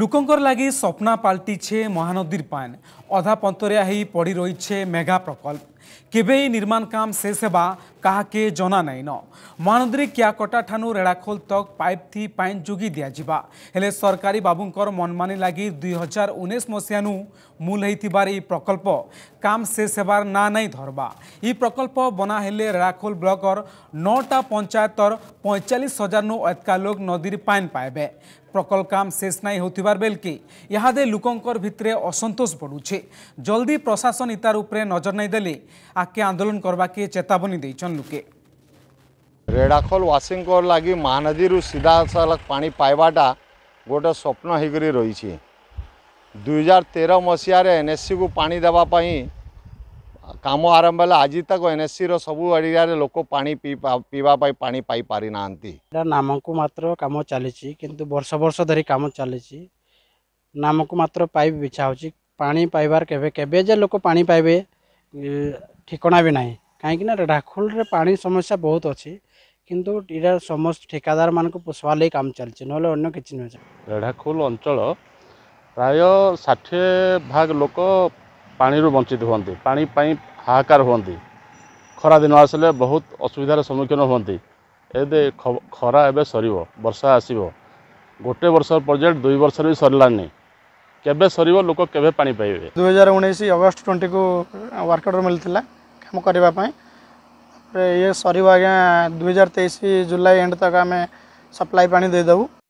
লোকঙ্কর লাগি স্বপ্না পাল্টিছে মহানদীর পান अधा पंतरिया ही रही है मेगा प्रकल्प केवे निर्माण काम शेष होगा क्या के जना नहीं न महानदी क्याकटा ठानु रेड़ाखोल तक पाइप थी पाइन जोगी दिजा हेले सरकारी बाबूंर मनमानी लगी दुई हजार उन्नीस मसीहानु मूल होईथिबार ई प्रकल्प काम शेष होबार ना नहीं धरवा ई प्रकल्प बना हेले रेड़ाखोल ब्लकर नौटा पंचायतर पैंचालीस हजार नु अधिका लोग नदी पाइन पाए प्रकल्प काम शेष नहीं होथिबार बेलके इहादे लोकंकर असंतोष बढ़ुचे ଜଲ୍ଦି ପ୍ରଶାସନ ଇତାର ଉପରେ ନଜର ନାଇଁଦେଲେ ଆଗକେ ଆନ୍ଦୋଳନ କରିବାକେ ଚେତାବନୀ ଦେଇଛନ୍ ଲୋକେ ରେଡ଼ାଖୋଲ ୱାସିଙ୍କ ଲାଗି ମହାନଦୀରୁ ସିଧାସଳଖ ପାଣି ପାଇବାଟା ଗୋଟେ ସ୍ୱପ୍ନ ହେଇକରି ରହିଛି ଦୁଇ ହଜାର ତେର ମସିହାରେ ଏନ୍ଏସ୍ସିକୁ ପାଣି ଦେବା ପାଇଁ କାମ ଆରମ୍ଭ ହେଲା ଆଜି ତାକୁ ଏନ୍ଏସ୍ସିର ସବୁ ଏରିଆରେ ଲୋକ ପାଣି ପିଇବା ପାଇଁ ପାଣି ପାଇପାରିନାହାନ୍ତି ଏଇଟା ନାମକୁ ମାତ୍ର କାମ ଚାଲିଛି କିନ୍ତୁ ବର୍ଷ ବର୍ଷ ଧରି କାମ ଚାଲିଛି ନାମକୁ ମାତ୍ର ପାଇପ୍ ବିଛା ହେଉଛି ପାଣି ପାଇବାର କେବେ କେବେ ଯେ ଲୋକ ପାଣି ପାଇବେ ଠିକଣା ବି ନାହିଁ କାହିଁକିନା ରାଖୋଲରେ ପାଣି ସମସ୍ୟା ବହୁତ ଅଛି କିନ୍ତୁ ଏଇଟା ସମସ୍ତ ଠିକାଦାରମାନଙ୍କୁ ପୋଷବା ଲାଗି କାମ ଚାଲିଛି ନହେଲେ ଅନ୍ୟ କିଛି ନୁହେଁ ରେଢ଼ାଖୋଲ ଅଞ୍ଚଳ ପ୍ରାୟ ଷାଠିଏ ଭାଗ ଲୋକ ପାଣିରୁ ବଞ୍ଚିତ ହୁଅନ୍ତି ପାଣି ପାଇଁ ହାହାକାର ହୁଅନ୍ତି ଖରାଦିନ ଆସିଲେ ବହୁତ ଅସୁବିଧାର ସମ୍ମୁଖୀନ ହୁଅନ୍ତି ଏବେ ଖରା ଏବେ ସରିବ ବର୍ଷା ଆସିବ ଗୋଟେ ବର୍ଷର ପ୍ରୋଜେକ୍ଟ ଦୁଇ ବର୍ଷରେ ବି ସରିଲାନି केवे सर लोक के पा पाइबे दुई हजार उन्नीस ट्वेंटी को वार्क अर्डर मिलता कम करने सर आज्ञा दुई हजार तेईस जुलाई एंड तक आम सप्लाई पा देदेबू